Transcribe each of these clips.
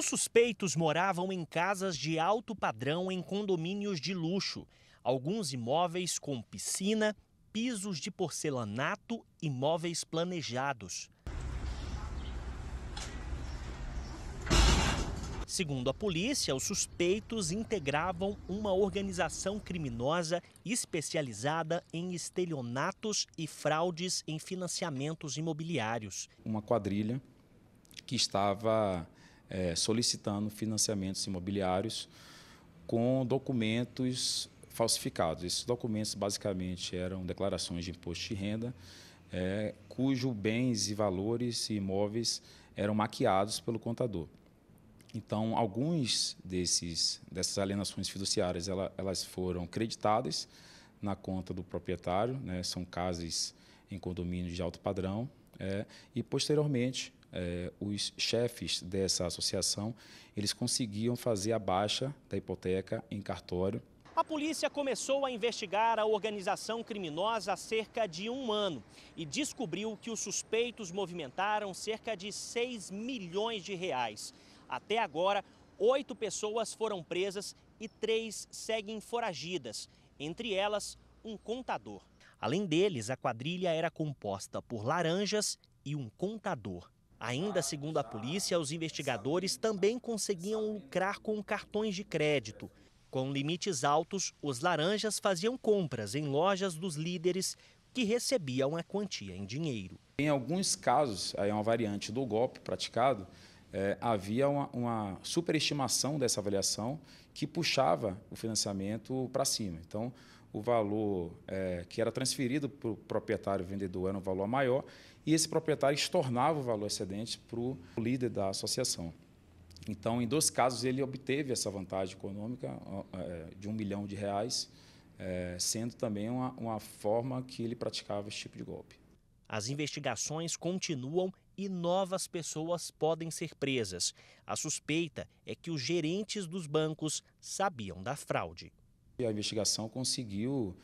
Os suspeitos moravam em casas de alto padrão em condomínios de luxo, alguns imóveis com piscina, pisos de porcelanato e móveis planejados. Segundo a polícia, os suspeitos integravam uma organização criminosa especializada em estelionatos e fraudes em financiamentos imobiliários. Uma quadrilha que estava é, solicitando financiamentos imobiliários com documentos falsificados. Esses documentos basicamente eram declarações de imposto de renda, é, cujos bens e valores e imóveis eram maquiados pelo contador. Então, alguns desses dessas alienações fiduciárias ela, elas foram creditadas na conta do proprietário, né? são casas em condomínios de alto padrão, é, e posteriormente é, os chefes dessa associação eles conseguiam fazer a baixa da hipoteca em cartório. A polícia começou a investigar a organização criminosa há cerca de um ano e descobriu que os suspeitos movimentaram cerca de 6 milhões de reais. Até agora, oito pessoas foram presas e três seguem foragidas, entre elas um contador. Além deles, a quadrilha era composta por laranjas e um contador. Ainda segundo a polícia, os investigadores também conseguiam lucrar com cartões de crédito. Com limites altos, os laranjas faziam compras em lojas dos líderes que recebiam a quantia em dinheiro. Em alguns casos, aí é uma variante do golpe praticado, é, havia uma, uma, superestimação dessa avaliação que puxava o financiamento para cima. Então, o valor é, que era transferido para o proprietário vendedor era um valor maior e esse proprietário estornava o valor excedente para o líder da associação. Então, em dois casos, ele obteve essa vantagem econômica é, de um milhão de reais, é, sendo também uma, uma forma que ele praticava esse tipo de golpe. As investigações continuam e novas pessoas podem ser presas. A suspeita é que os gerentes dos bancos sabiam da fraude. E a investigação conseguiu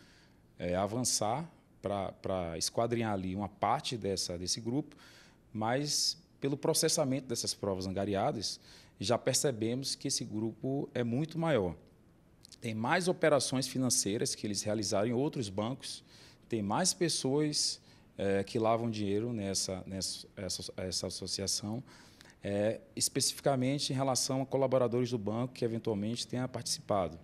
é, avançar para esquadrinhar ali uma parte dessa, desse grupo, mas pelo processamento dessas provas angariadas, já percebemos que esse grupo é muito maior. Tem mais operações financeiras que eles realizaram em outros bancos, tem mais pessoas é, que lavam dinheiro nessa, nessa essa, essa associação, é, especificamente em relação a colaboradores do banco que eventualmente tenha participado.